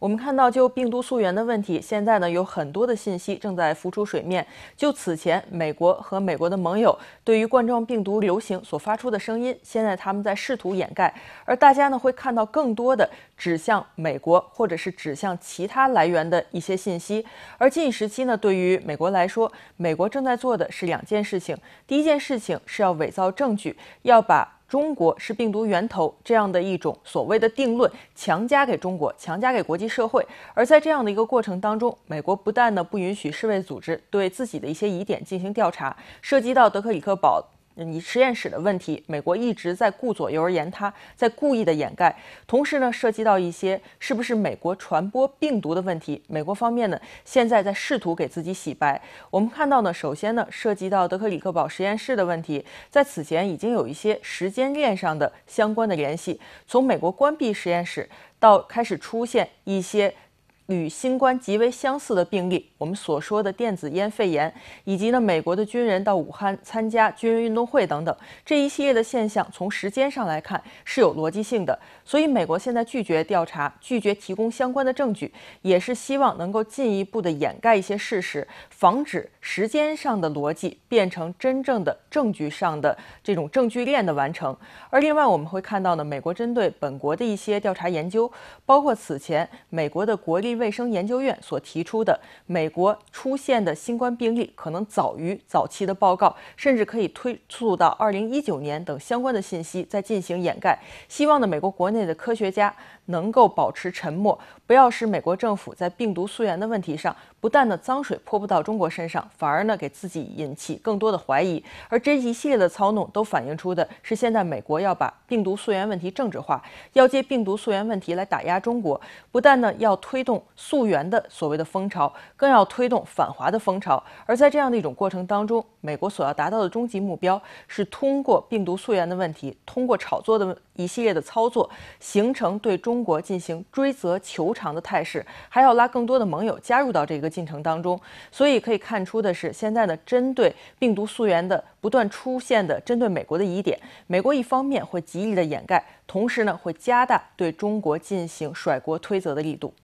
我们看到，就病毒溯源的问题，现在呢有很多的信息正在浮出水面。就此前，美国和美国的盟友对于冠状病毒流行所发出的声音，现在他们在试图掩盖。而大家呢会看到更多的指向美国，或者是指向其他来源的一些信息。而近一时期呢，对于美国来说，美国正在做的是两件事情。第一件事情是要伪造证据，要把。中国是病毒源头这样的一种所谓的定论强加给中国，强加给国际社会。而在这样的一个过程当中，美国不但呢不允许世卫组织对自己的一些疑点进行调查，涉及到德克里克堡。你实验室的问题，美国一直在顾左右而言他，在故意的掩盖。同时呢，涉及到一些是不是美国传播病毒的问题，美国方面呢，现在在试图给自己洗白。我们看到呢，首先呢，涉及到德克里克堡实验室的问题，在此前已经有一些时间链上的相关的联系，从美国关闭实验室到开始出现一些。与新冠极为相似的病例，我们所说的电子烟肺炎，以及呢美国的军人到武汉参加军人运动会等等这一系列的现象，从时间上来看是有逻辑性的。所以美国现在拒绝调查，拒绝提供相关的证据，也是希望能够进一步的掩盖一些事实，防止时间上的逻辑变成真正的证据上的这种证据链的完成。而另外我们会看到呢，美国针对本国的一些调查研究，包括此前美国的国立。卫生研究院所提出的美国出现的新冠病例可能早于早期的报告，甚至可以追溯到二零一九年等相关的信息在进行掩盖。希望呢，美国国内的科学家能够保持沉默，不要使美国政府在病毒溯源的问题上不但呢脏水泼不到中国身上，反而呢给自己引起更多的怀疑。而这一系列的操弄都反映出的是，现在美国要把病毒溯源问题政治化，要借病毒溯源问题来打压中国。不但呢要推动。溯源的所谓的风潮，更要推动反华的风潮。而在这样的一种过程当中，美国所要达到的终极目标是通过病毒溯源的问题，通过炒作的一系列的操作，形成对中国进行追责求偿的态势，还要拉更多的盟友加入到这个进程当中。所以可以看出的是，现在呢，针对病毒溯源的不断出现的针对美国的疑点，美国一方面会极力的掩盖，同时呢，会加大对中国进行甩锅推责的力度。